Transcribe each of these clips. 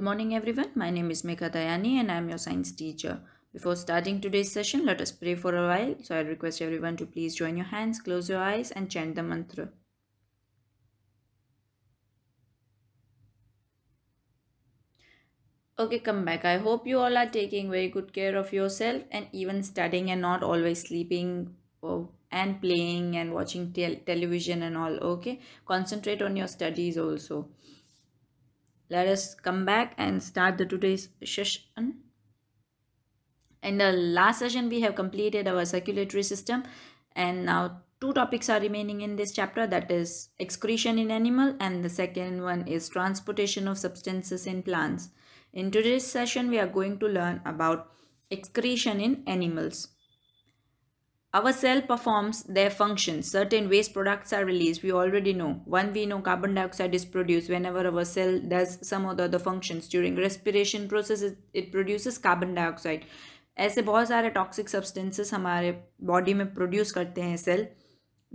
Good morning everyone. My name is Megha Dayani and I am your science teacher. Before starting today's session, let us pray for a while. So I request everyone to please join your hands, close your eyes and chant the mantra. Okay, come back. I hope you all are taking very good care of yourself and even studying and not always sleeping oh, and playing and watching television and all. Okay, concentrate on your studies also let us come back and start the today's session in the last session we have completed our circulatory system and now two topics are remaining in this chapter that is excretion in animal and the second one is transportation of substances in plants in today's session we are going to learn about excretion in animals our cell performs their functions. Certain waste products are released. We already know. One, we know carbon dioxide is produced whenever our cell does some of the other functions. During respiration process, it produces carbon dioxide. ऐसे बहुत सारे toxic substances हमारे body में produce करते हैं cell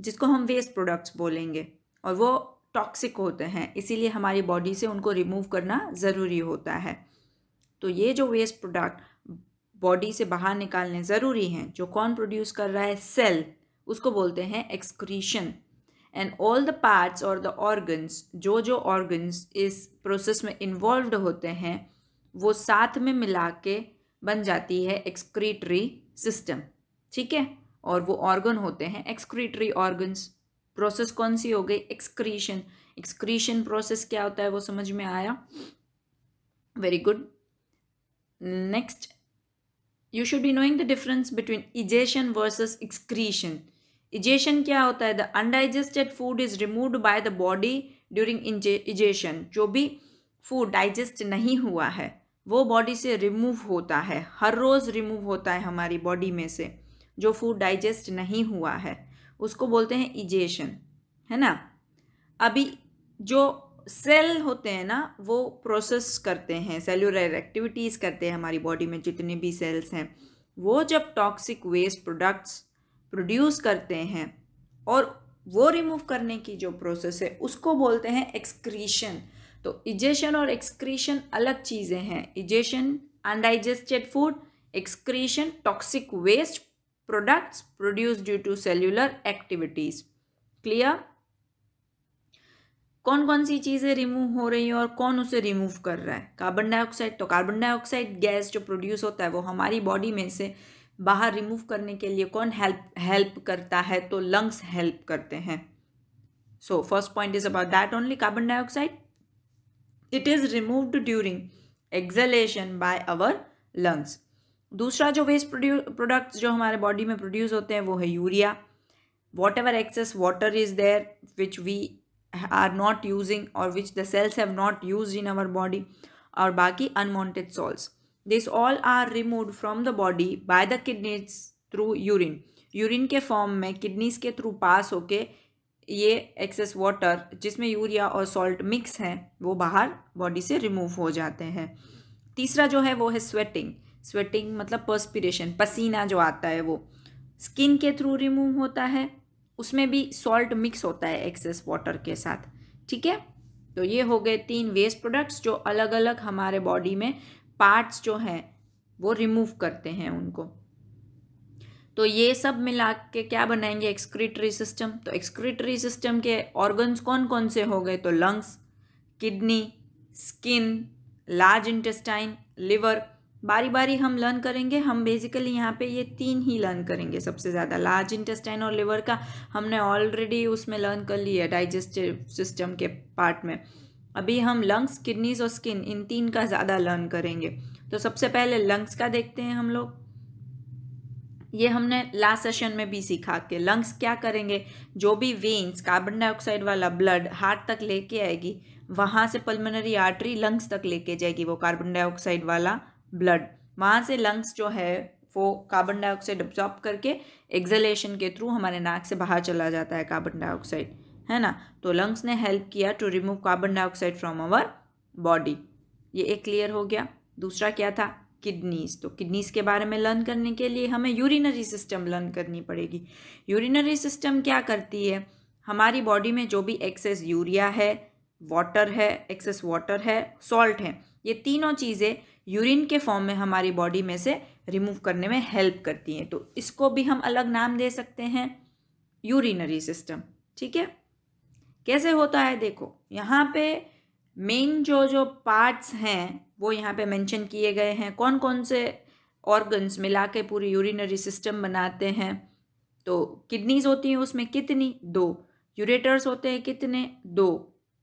जिसको हम waste products बोलेंगे और वो टॉक्सिक होते हैं इसीलिए हमारी बॉडी से उनको रिमूव करना ज़रूरी होता है तो ये जो वेस्ट प्रोडक्ट बॉडी से बाहर निकालने ज़रूरी हैं जो कौन प्रोड्यूस कर रहा है सेल उसको बोलते हैं excretion and all the parts और द ऑर्गन्स जो जो ऑर्गन्स इस प्रोसेस में इन्वॉल्व होते हैं वो साथ में मिला के बन जाती है एक्सक्रीटरी सिस्टम ठीक है और वो ऑर्गन होते हैं एक्सक्रीटरी ऑर्गन्स प्रोसेस कौन सी हो गई एक्सक्रीशन एक्सक्रीशन प्रोसेस क्या होता है वो समझ में आया very good next you should be knowing the difference between egestion versus excretion egestion क्या होता है the undigested food is removed by the body during egestion जो भी फूड डाइजेस्ट नहीं हुआ है वो बॉडी से रिमूव होता है हर रोज़ रिमूव होता है हमारी बॉडी में से जो फूड डाइजेस्ट नहीं हुआ है उसको बोलते हैं इजेशन है ना अभी जो सेल होते हैं ना वो प्रोसेस करते हैं सेलुलर एक्टिविटीज़ करते हैं हमारी बॉडी में जितने भी सेल्स हैं वो जब टॉक्सिक वेस्ट प्रोडक्ट्स प्रोड्यूस करते हैं और वो रिमूव करने की जो प्रोसेस है उसको बोलते हैं एक्सक्रीशन तो इजेशन और एक्सक्रीशन अलग चीज़ें हैं egestion undigested food excretion toxic waste products produce due to cellular activities clear कौन कौन सी चीज़ें रिमूव हो रही हैं और कौन उसे रिमूव कर रहा है कार्बन डाइऑक्साइड तो कार्बन डाइऑक्साइड गैस जो प्रोड्यूस होता है वो हमारी बॉडी में से बाहर रिमूव करने के लिए कौन हेल्प हेल्प करता है तो लंग्स हेल्प करते हैं so first point is about that only carbon dioxide it is removed during exhalation by our lungs दूसरा जो वेस्ट प्रोड्यू प्रोडक्ट्स जो हमारे बॉडी में प्रोड्यूस होते हैं वो है urea whatever excess water is there which we are not using और which the cells have not use in our body और बाकी unwanted salts this all are remove from the body by the kidney through urine urine के form में kidneys के through pass होके ये excess water जिसमें urea और salt mix है वो बाहर बॉडी से रिमूव हो जाते हैं तीसरा जो है वो है स्वेटिंग स्वेटिंग मतलब पर्सपिरेशन पसीना जो आता है वो स्किन के थ्रू रिमूव होता है उसमें भी सॉल्ट मिक्स होता है एक्सेस वाटर के साथ ठीक है तो ये हो गए तीन वेस्ट प्रोडक्ट्स जो अलग अलग हमारे बॉडी में पार्ट्स जो हैं वो रिमूव करते हैं उनको तो ये सब मिला के क्या बनाएंगे एक्सक्रीटरी सिस्टम तो एक्सक्रीटरी सिस्टम के ऑर्गन्स कौन कौन से हो गए तो lungs kidney skin large intestine liver बारी बारी हम लर्न करेंगे हम बेसिकली यहाँ पे ये तीन ही लर्न करेंगे सबसे ज़्यादा लार्ज इंटेस्टाइन और लिवर का हमने ऑलरेडी उसमें लर्न कर लिया है डाइजेस्टिव सिस्टम के पार्ट में अभी हम लंग्स किडनीज और स्किन इन तीन का ज़्यादा लर्न करेंगे तो सबसे पहले लंग्स का देखते हैं हम लोग ये हमने लास्ट सेशन में भी सीखा कि लंग्स क्या करेंगे जो भी वेन्स कार्बन डाइऑक्साइड वाला ब्लड हार्ट तक लेके आएगी वहाँ से पल्मोनरी आर्टरी लंग्स तक लेके जाएगी वो कार्बन डाइऑक्साइड वाला ब्लड वहाँ से लंग्स जो है वो कार्बन डाइऑक्साइड ऑब्जॉर्ब करके एक्जलेशन के थ्रू हमारे नाक से बाहर चला जाता है कार्बन डाइऑक्साइड है ना तो लंग्स ने हेल्प किया to remove carbon dioxide from our body ये एक क्लियर हो गया दूसरा क्या था किडनीज तो किडनीज के बारे में लर्न करने के लिए हमें यूरिनरी सिस्टम लर्न करनी पड़ेगी यूरिनरी सिस्टम क्या करती है हमारी बॉडी में जो भी एक्सेस यूरिया है वाटर है एक्सेस वाटर है सॉल्ट है ये तीनों चीज़ें यूरिन के फॉर्म में हमारी बॉडी में से रिमूव करने में हेल्प करती हैं तो इसको भी हम अलग नाम दे सकते हैं यूरिनरी सिस्टम ठीक है कैसे होता है देखो यहाँ पे मेन जो जो पार्ट्स हैं वो यहाँ पे मेंशन किए गए हैं कौन कौन से ऑर्गन्स मिला के पूरी यूरिनरी सिस्टम बनाते हैं तो किडनीज होती हैं उसमें कितनी दो यूरेटर्स होते हैं कितने दो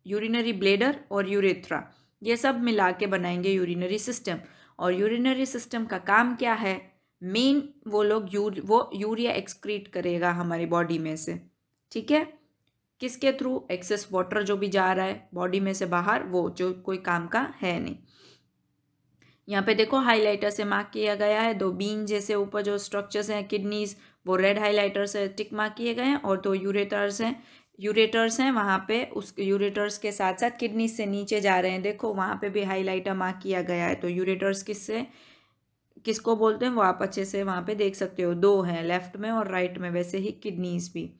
यूरिनरी ब्लेडर और यूरेथ्रा ये सब मिला के बनाएंगे यूरिनरी सिस्टम और यूरिनरी सिस्टम का काम क्या है मेन वो लोग यूर वो यूरिया एक्सक्रीट करेगा हमारी बॉडी में से ठीक है किसके थ्रू एक्सेस वाटर जो भी जा रहा है बॉडी में से बाहर वो जो कोई काम का है नहीं यहाँ पे देखो हाइलाइटर से मार्क किया गया है दो बीन जैसे ऊपर जो स्ट्रक्चर्स हैं किडनीज वो रेड हाइलाइटर से टिक मार्क किए गए हैं और दो यूरेटर्स हैं यूरेटर्स हैं वहाँ पे उस यूरेटर्स के साथ साथ किडनी से नीचे जा रहे हैं देखो वहाँ पे भी हाईलाइट मार्क किया गया है तो यूरेटर्स किससे किसको बोलते हैं वो आप अच्छे से वहाँ पे देख सकते हो दो हैं लेफ्ट में और राइट में वैसे ही किडनीज भी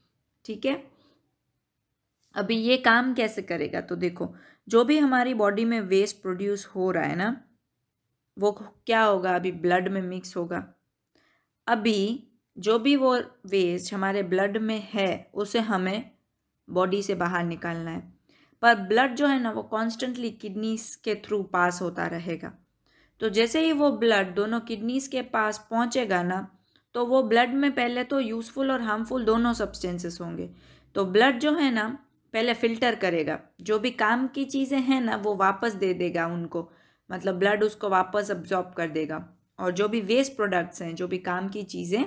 ठीक है अभी ये काम कैसे करेगा तो देखो जो भी हमारी बॉडी में वेस्ट प्रोड्यूस हो रहा है ना वो क्या होगा अभी ब्लड में मिक्स होगा अभी जो भी वो वेस्ट हमारे ब्लड में है उसे हमें बॉडी से बाहर निकालना है पर ब्लड जो है ना वो कॉन्स्टेंटली किडनीस के थ्रू पास होता रहेगा तो जैसे ही वो ब्लड दोनों किडनीस के पास पहुँचेगा ना तो वो ब्लड में पहले तो यूज़फुल और हार्मफुल दोनों सब्सटेंसेस होंगे तो ब्लड जो है ना पहले फ़िल्टर करेगा जो भी काम की चीज़ें हैं ना वो वापस दे देगा उनको मतलब ब्लड उसको वापस अब्जॉर्ब कर देगा और जो भी वेस्ट प्रोडक्ट्स हैं जो भी काम की चीज़ें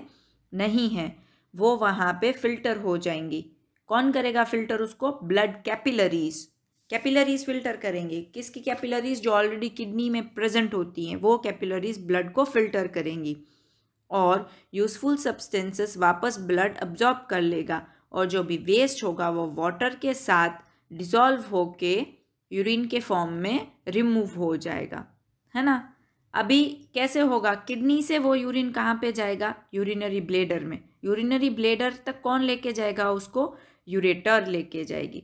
नहीं हैं वो वहाँ पे फ़िल्टर हो जाएंगी कौन करेगा फिल्टर उसको ब्लड कैपिलरीज कैपिलरीज फिल्टर करेंगे किसकी कैपिलरीज जो ऑलरेडी किडनी में प्रेजेंट होती हैं वो कैपिलरीज ब्लड को फिल्टर करेंगी और यूज़फुल सब्सटेंसेस वापस ब्लड अब्जॉर्ब कर लेगा और जो भी वेस्ट होगा वो वाटर के साथ डिजॉल्व होके यूरिन के फॉर्म में रिमूव हो जाएगा है ना अभी कैसे होगा किडनी से वो यूरिन कहाँ पे जाएगा यूरिनरी ब्लेडर में यूरिनरी ब्लेडर तक कौन लेके जाएगा उसको यूरेटर लेके जाएगी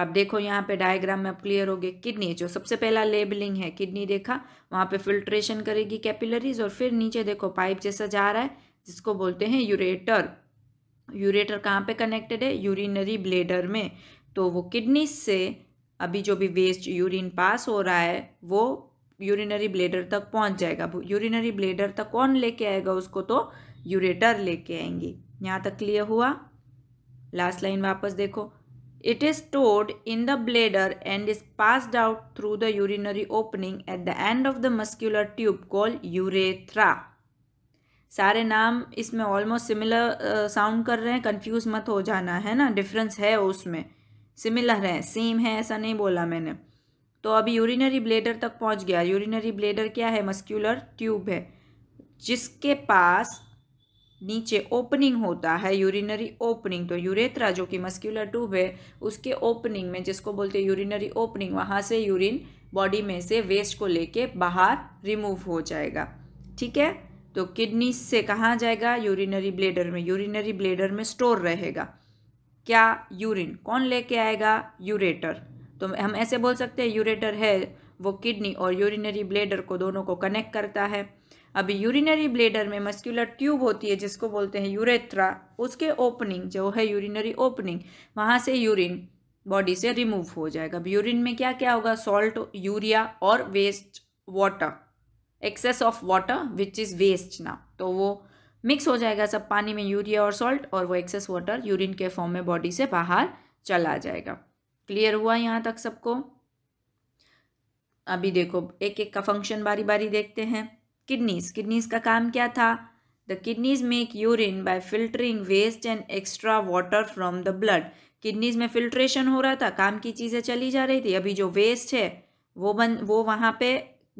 अब देखो यहाँ पे डायग्राम में अब क्लियर हो गए किडनी जो सबसे पहला लेबलिंग है किडनी देखा वहाँ पे फिल्ट्रेशन करेगी कैपिलरीज और फिर नीचे देखो पाइप जैसा जा रहा है जिसको बोलते हैं यूरेटर यूरेटर कहाँ पे कनेक्टेड है यूरिनरी ब्लेडर में तो वो किडनी से अभी जो भी वेस्ट यूरिन पास हो रहा है वो यूरिनरी ब्लेडर तक पहुँच जाएगा यूरिनरी ब्लेडर तक कौन लेके आएगा उसको तो यूरेटर लेके आएंगी यहाँ तक क्लियर हुआ लास्ट लाइन वापस देखो it is stored in the bladder and is passed out through the urinary opening at the end of the muscular tube call urethra सारे नाम इसमें ऑलमोस्ट सिमिलर साउंड कर रहे हैं कंफ्यूज मत हो जाना है ना डिफरेंस है उसमें सिमिलर है सेम है ऐसा नहीं बोला मैंने तो अभी यूरिनरी ब्लेडर तक पहुंच गया यूरिनरी ब्लेडर क्या है मस्क्यूलर ट्यूब है जिसके पास नीचे ओपनिंग होता है यूरिनरी ओपनिंग तो यूरेथ्रा जो कि मस्क्यूलर ट्यूब है उसके ओपनिंग में जिसको बोलते हैं यूरिनरी ओपनिंग वहाँ से यूरिन बॉडी में से वेस्ट को लेके बाहर रिमूव हो जाएगा ठीक है तो किडनी से कहाँ जाएगा यूरिनरी ब्लेडर में यूरिनरी ब्लेडर में स्टोर रहेगा क्या यूरिन कौन लेके आएगा यूरेटर तो हम ऐसे बोल सकते हैं यूरेटर है वो किडनी और यूरिनरी ब्लेडर को दोनों को कनेक्ट करता है अभी यूरिनरी ब्लेडर में मस्क्यूलर ट्यूब होती है जिसको बोलते हैं यूरेथ्रा उसके ओपनिंग जो है यूरिनरी ओपनिंग वहाँ से यूरिन बॉडी से रिमूव हो जाएगा अब यूरिन में क्या क्या होगा सॉल्ट यूरिया और waste water excess of water which is waste ना तो वो मिक्स हो जाएगा सब पानी में यूरिया और सॉल्ट और वो एक्सेस वाटर यूरिन के फॉर्म में बॉडी से बाहर चला जाएगा क्लियर हुआ यहाँ तक सबको अभी देखो एक एक का फंक्शन बारी बारी देखते हैं किडनीज किडनीज का काम क्या था the kidneys make urine by filtering waste and extra water from the blood kidneys में फिल्ट्रेशन हो रहा था काम की चीज़ें चली जा रही थी अभी जो वेस्ट है वो बन वो वहाँ पे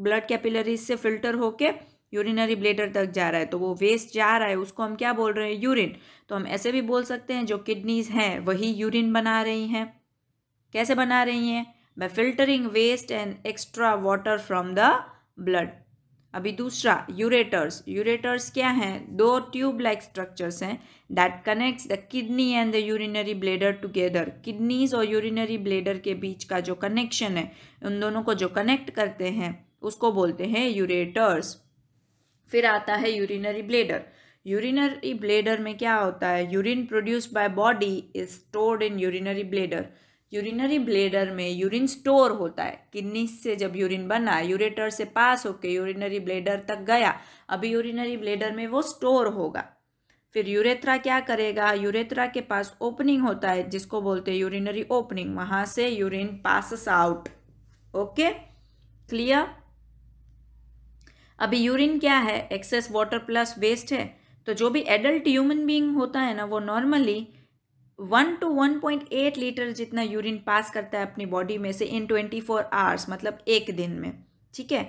ब्लड कैपिलरीज से फिल्टर होके यूरिनरी ब्लेडर तक जा रहा है तो वो वेस्ट जा रहा है उसको हम क्या बोल रहे हैं यूरिन तो हम ऐसे भी बोल सकते हैं जो किडनीज हैं वही यूरिन बना रही हैं कैसे बना रही हैं by filtering waste and extra water from the blood अभी दूसरा यूरेटर्स यूरेटर्स क्या हैं दो ट्यूब लाइक स्ट्रक्चर्स हैं that connects the kidney and the urinary bladder together kidneys और यूरिनरी ब्लेडर के बीच का जो कनेक्शन है उन दोनों को जो कनेक्ट करते हैं उसको बोलते हैं यूरेटर्स फिर आता है यूरिनरी ब्लेडर यूरिनरी ब्लेडर में क्या होता है urine produce by body is stored in urinary bladder urinary bladder में यूरिन स्टोर होता है किडनी से जब यूरिन बना यूरेटर से पास होकर यूरिनरी ब्लेडर तक गया अभी यूरिनरी ब्लेडर में वो स्टोर होगा फिर यूरेथ्रा क्या करेगा यूरेथ्रा के पास ओपनिंग होता है जिसको बोलते हैं यूरिनरी ओपनिंग वहां से urine passes out okay clear अभी यूरिन क्या है एक्सेस वाटर प्लस वेस्ट है तो जो भी एडल्ट ह्यूमन बीइंग होता है ना वो normally one two one point eight litre जितना यूरिन पास करता है अपनी बॉडी में से इन ट्वेंटी फोर आवर्स मतलब एक दिन में ठीक है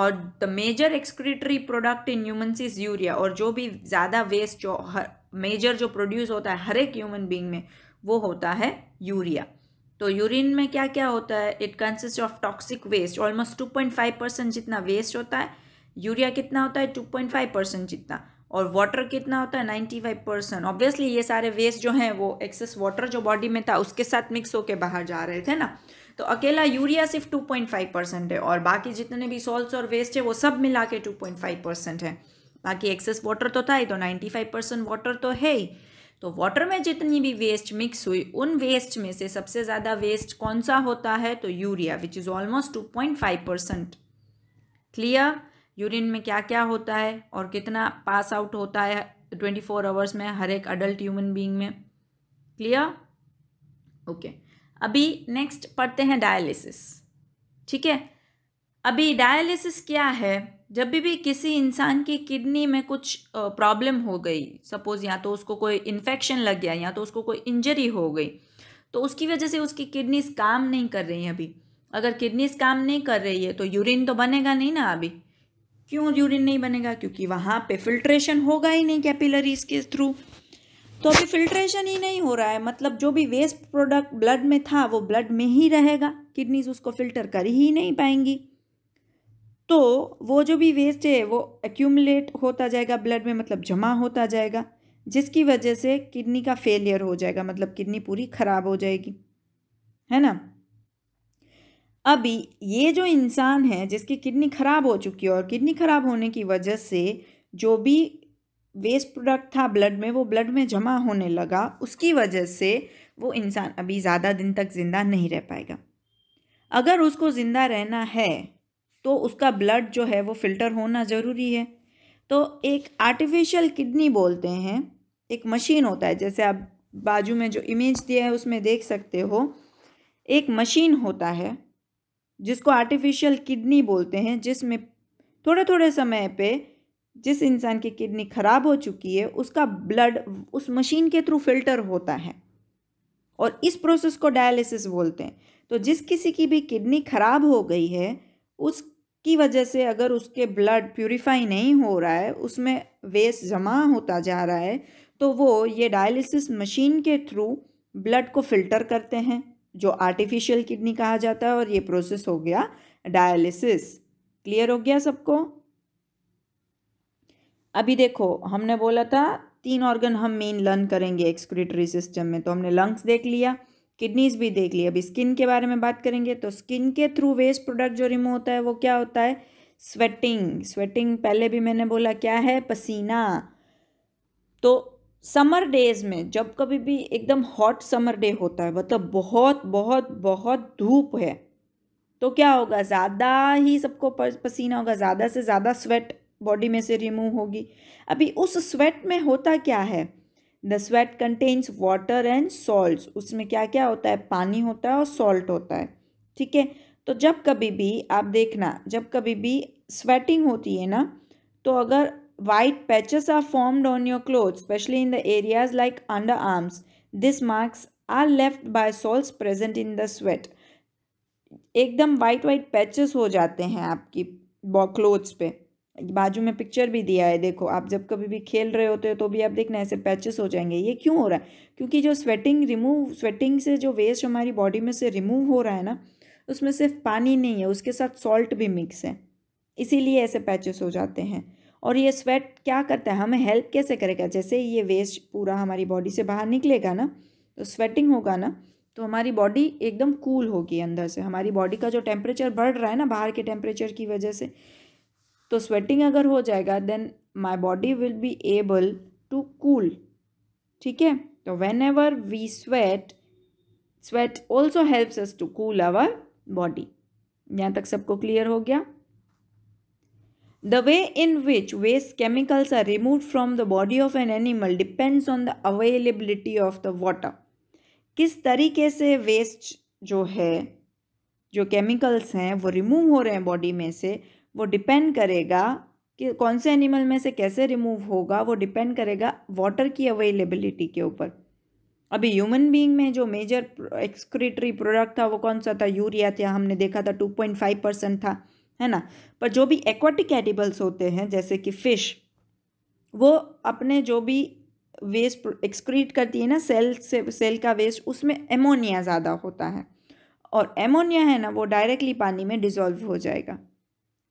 और the major excretory product in humans is urea और जो भी ज़्यादा वेस्ट जो हर मेजर जो प्रोड्यूस होता है हर एक ह्यूमन बींग में वो होता है यूरिया तो यूरिन में क्या क्या होता है it consist of toxic waste almost two point five percent जितना वेस्ट होता है यूरिया कितना होता है टू पॉइंट फाइव परसेंट जितना और वाटर कितना होता है नाइन्टी फाइव परसेंट ऑब्वियसली ये सारे वेस्ट जो हैं वो एक्सेस वाटर जो बॉडी में था उसके साथ मिक्स होकर बाहर जा रहे थे ना तो अकेला यूरिया सिर्फ टू पॉइंट फाइव परसेंट है और बाकी जितने भी सॉल्ट और वेस्ट है वो सब मिला के टू पॉइंट फाइव परसेंट है बाकी एक्सेस वाटर तो था ही तो नाइन्टी फाइव परसेंट वाटर तो है ही तो वाटर में जितनी भी वेस्ट मिक्स हुई उन वेस्ट में से सबसे ज़्यादा वेस्ट कौन सा होता है तो urea which is almost two point five percent clear urine में क्या क्या होता है और कितना पास आउट होता है ट्वेंटी फोर आवर्स में हर एक अडल्ट ह्यूमन बीइंग में क्लियर ओके अभी नेक्स्ट पढ़ते हैं डायलिसिस ठीक है अभी डायलिसिस क्या है जब भी भी किसी इंसान की किडनी में कुछ प्रॉब्लम हो गई सपोज़ या तो उसको कोई इन्फेक्शन लग गया या तो उसको कोई इंजरी हो गई तो उसकी वजह से उसकी किडनीज काम नहीं कर रही हैं अभी अगर किडनीज काम नहीं कर रही है तो यूरिन तो बनेगा नहीं ना अभी क्यों यूरिन नहीं बनेगा क्योंकि वहाँ पे फिल्ट्रेशन होगा ही नहीं कैपिलरीज के थ्रू तो अभी फिल्ट्रेशन ही नहीं हो रहा है मतलब जो भी वेस्ट प्रोडक्ट ब्लड में था वो ब्लड में ही रहेगा किडनीज उसको फिल्टर कर ही नहीं पाएंगी तो वो जो भी वेस्ट है वो एक्यूमुलेट होता जाएगा ब्लड में मतलब जमा होता जाएगा जिसकी वजह से किडनी का फेलियर हो जाएगा मतलब किडनी पूरी ख़राब हो जाएगी है ना अभी ये जो इंसान है जिसकी किडनी ख़राब हो चुकी है और किडनी ख़राब होने की वजह से जो भी वेस्ट प्रोडक्ट था ब्लड में वो ब्लड में जमा होने लगा उसकी वजह से वो इंसान अभी ज़्यादा दिन तक ज़िंदा नहीं रह पाएगा अगर उसको ज़िंदा रहना है तो उसका ब्लड जो है वो फ़िल्टर होना ज़रूरी है तो एक आर्टिफिशियल किडनी बोलते हैं एक मशीन होता है जैसे आप बाजू में जो इमेज दिया है उसमें देख सकते हो एक मशीन होता है जिसको आर्टिफिशियल किडनी बोलते हैं जिसमें थोड़े थोड़े समय पे जिस इंसान की किडनी ख़राब हो चुकी है उसका ब्लड उस मशीन के थ्रू फिल्टर होता है और इस प्रोसेस को डायलिसिस बोलते हैं तो जिस किसी की भी किडनी ख़राब हो गई है उसकी वजह से अगर उसके ब्लड प्यूरिफाई नहीं हो रहा है उसमें वेस्ट जमा होता जा रहा है तो वो ये डायलिसिस मशीन के थ्रू ब्लड को फिल्टर करते हैं जो आर्टिफिशियल किडनी कहा जाता है और ये प्रोसेस हो गया डायलिसिस क्लियर हो गया सबको अभी देखो हमने बोला था तीन ऑर्गन हम मेन लर्न करेंगे एक्सक्रिटरी सिस्टम में तो हमने लंग्स देख लिया किडनीज भी देख लिया अभी स्किन के बारे में बात करेंगे तो स्किन के थ्रू वेस्ट प्रोडक्ट जो रिमूव होता है वो क्या होता है स्वेटिंग स्वेटिंग पहले भी मैंने बोला क्या है पसीना तो समर डेज़ में जब कभी भी एकदम हॉट समर डे होता है मतलब बहुत बहुत बहुत धूप है तो क्या होगा ज़्यादा ही सबको पसीना होगा ज़्यादा से ज़्यादा स्वेट बॉडी में से रिमूव होगी अभी उस स्वेट में होता क्या है the sweat contains water and salt उसमें क्या क्या होता है पानी होता है और सॉल्ट होता है ठीक है तो जब कभी भी आप देखना जब कभी भी स्वेटिंग होती है ना तो अगर white patches are formed on your clothes, especially in the areas like underarms. this marks are left by salts present in the sweat. एकदम वाइट वाइट पैचेस हो जाते हैं आपकी क्लोथ्स पे बाजू में पिक्चर भी दिया है देखो आप जब कभी भी खेल रहे होते हो तो भी आप देखना ऐसे पैचेस हो जाएंगे ये क्यों हो रहा है क्योंकि जो स्वेटिंग रिमूव स्वेटिंग से जो वेस्ट हमारी बॉडी में से रिमूव हो रहा है ना उसमें सिर्फ पानी नहीं है उसके साथ सॉल्ट भी मिक्स है इसीलिए ऐसे पैचेस हो जाते हैं और ये स्वेट क्या करता है हमें हेल्प कैसे करेगा जैसे ये वेस्ट पूरा हमारी बॉडी से बाहर निकलेगा ना तो स्वेटिंग होगा ना तो हमारी बॉडी एकदम कूल होगी अंदर से हमारी बॉडी का जो टेम्परेचर बढ़ रहा है ना बाहर के टेम्परेचर की वजह से तो स्वेटिंग अगर हो जाएगा then my body will be able to cool ठीक है तो whenever we sweat sweat also helps us to cool our body यहाँ तक सबको क्लियर हो गया The way in which waste chemicals are removed from the body of an animal depends on the availability of the water. किस तरीके से waste जो है जो केमिकल्स हैं वो रिमूव हो रहे हैं बॉडी में से वो डिपेंड करेगा कि कौन से एनिमल में से कैसे रिमूव होगा वो डिपेंड करेगा वाटर की अवेलेबिलिटी के ऊपर अभी ह्यूमन बीइंग में जो मेजर एक्सक्रीटरी प्रोडक्ट था वो कौन सा था यूरिया था हमने देखा था टू पॉइंट फाइव परसेंट था है ना पर जो भी एक्वाटिक एडिबल्स होते हैं जैसे कि फ़िश वो अपने जो भी वेस्ट एक्सक्रीट करती है ना सेल से सेल का वेस्ट उसमें एमोनिया ज़्यादा होता है और एमोनिया है ना वो डायरेक्टली पानी में डिज़ोल्व हो जाएगा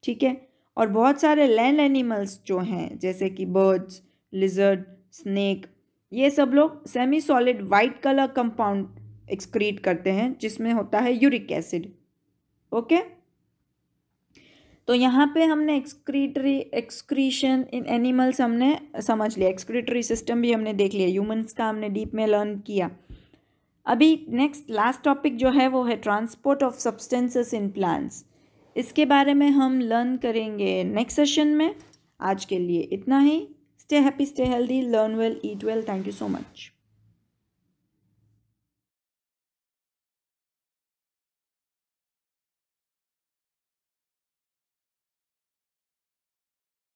ठीक है और बहुत सारे लैंड एनिमल्स जो हैं जैसे कि बर्ड्स लिजर्ड स्नेक ये सब लोग semi solid white colour compound excrete करते हैं जिसमें होता है यूरिक एसिड ओके तो यहाँ पे हमने एक्सक्रीटरी एक्सक्रीशन इन एनिमल्स हमने समझ लिया एक्सक्रीटरी सिस्टम भी हमने देख लिया ह्यूमंस का हमने डीप में लर्न किया अभी नेक्स्ट लास्ट टॉपिक जो है वो है transport of substances in plants इसके बारे में हम लर्न करेंगे नेक्स्ट सेशन में आज के लिए इतना ही stay happy stay healthy learn well eat well thank you so much